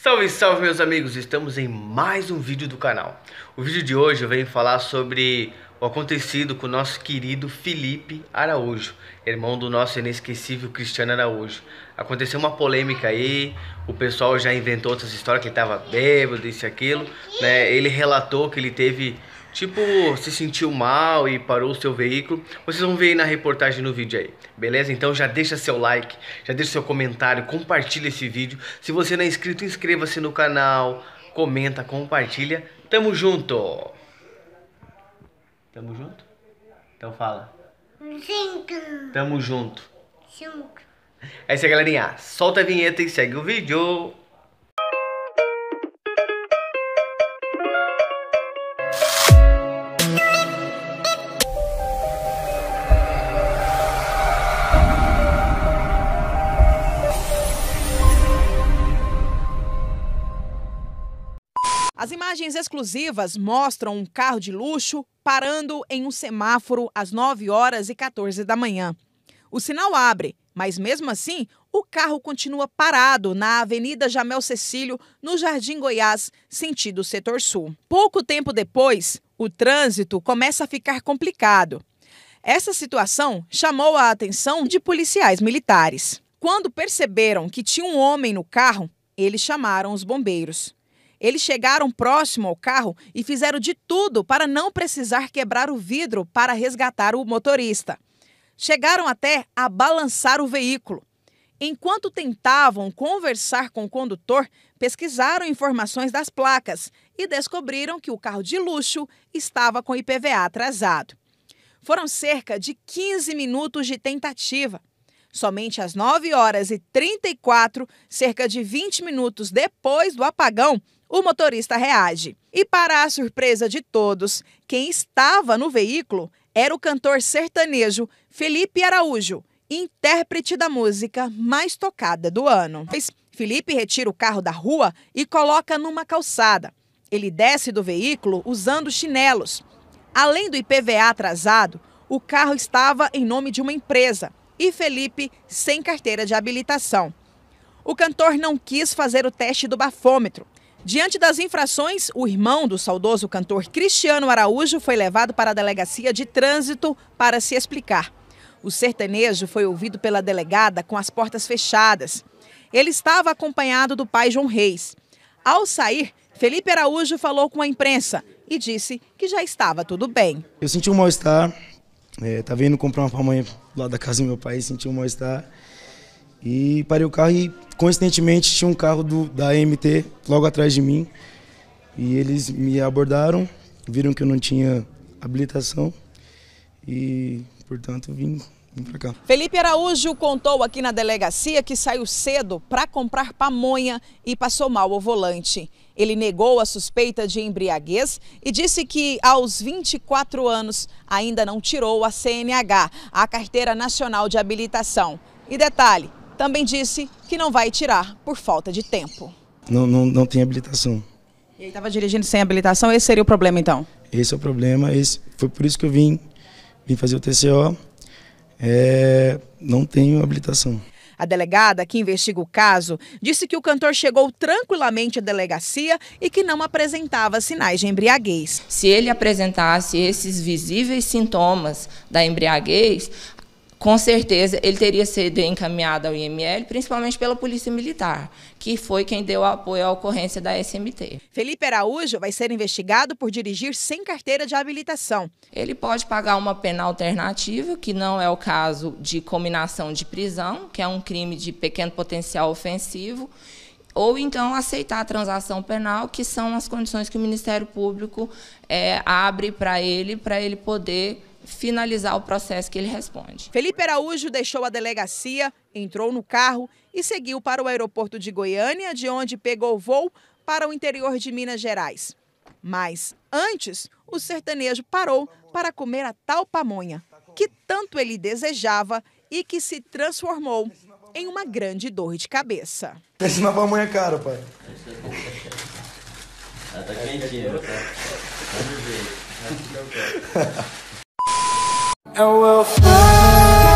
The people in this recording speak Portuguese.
Salve, salve meus amigos, estamos em mais um vídeo do canal. O vídeo de hoje eu venho falar sobre o acontecido com o nosso querido Felipe Araújo, irmão do nosso inesquecível Cristiano Araújo. Aconteceu uma polêmica aí, o pessoal já inventou outras histórias que ele estava bêbado, disse e aquilo. Né? Ele relatou que ele teve tipo, se sentiu mal e parou o seu veículo, vocês vão ver aí na reportagem no vídeo aí, beleza? Então já deixa seu like, já deixa seu comentário, compartilha esse vídeo. Se você não é inscrito, inscreva-se no canal, comenta, compartilha. Tamo junto! Tamo junto? Então fala. Junto. Tamo junto. Junto. É isso aí, galerinha. Solta a vinheta e segue o vídeo. Imagens exclusivas mostram um carro de luxo parando em um semáforo às 9 horas e 14 da manhã. O sinal abre, mas mesmo assim, o carro continua parado na Avenida Jamel Cecílio, no Jardim Goiás, sentido setor sul. Pouco tempo depois, o trânsito começa a ficar complicado. Essa situação chamou a atenção de policiais militares. Quando perceberam que tinha um homem no carro, eles chamaram os bombeiros. Eles chegaram próximo ao carro e fizeram de tudo para não precisar quebrar o vidro para resgatar o motorista. Chegaram até a balançar o veículo. Enquanto tentavam conversar com o condutor, pesquisaram informações das placas e descobriram que o carro de luxo estava com IPVA atrasado. Foram cerca de 15 minutos de tentativa. Somente às 9 horas e 34, cerca de 20 minutos depois do apagão, o motorista reage. E, para a surpresa de todos, quem estava no veículo era o cantor sertanejo Felipe Araújo, intérprete da música mais tocada do ano. Felipe retira o carro da rua e coloca numa calçada. Ele desce do veículo usando chinelos. Além do IPVA atrasado, o carro estava em nome de uma empresa e Felipe sem carteira de habilitação. O cantor não quis fazer o teste do bafômetro Diante das infrações, o irmão do saudoso cantor Cristiano Araújo foi levado para a delegacia de trânsito para se explicar. O sertanejo foi ouvido pela delegada com as portas fechadas. Ele estava acompanhado do pai João Reis. Ao sair, Felipe Araújo falou com a imprensa e disse que já estava tudo bem. Eu senti um mal-estar, estava eh, é, indo comprar uma pamonha lá da casa do meu pai e senti um mal-estar. E parei o carro e, coincidentemente, tinha um carro do, da MT logo atrás de mim. E eles me abordaram, viram que eu não tinha habilitação e, portanto, vim, para cá. Felipe Araújo contou aqui na delegacia que saiu cedo para comprar pamonha e passou mal ao volante. Ele negou a suspeita de embriaguez e disse que aos 24 anos ainda não tirou a CNH, a Carteira Nacional de Habilitação. E detalhe, também disse que não vai tirar por falta de tempo. Não, não, não tem habilitação. E ele estava dirigindo sem habilitação, esse seria o problema então? Esse é o problema, esse, foi por isso que eu vim, vim fazer o TCO. É, não tenho habilitação. A delegada que investiga o caso disse que o cantor chegou tranquilamente à delegacia e que não apresentava sinais de embriaguez. Se ele apresentasse esses visíveis sintomas da embriaguez, com certeza ele teria sido encaminhado ao IML, principalmente pela Polícia Militar, que foi quem deu apoio à ocorrência da SMT. Felipe Araújo vai ser investigado por dirigir sem carteira de habilitação. Ele pode pagar uma pena alternativa, que não é o caso de combinação de prisão, que é um crime de pequeno potencial ofensivo, ou então aceitar a transação penal, que são as condições que o Ministério Público é, abre para ele, para ele poder finalizar o processo que ele responde. Felipe Araújo deixou a delegacia, entrou no carro e seguiu para o aeroporto de Goiânia, de onde pegou voo para o interior de Minas Gerais. Mas antes, o sertanejo parou para comer a tal pamonha, que tanto ele desejava e que se transformou em uma grande dor de cabeça. Pensa é na pamonha cara, pai. Ela tá quentinha, tá? Vamos ver. and we'll fly.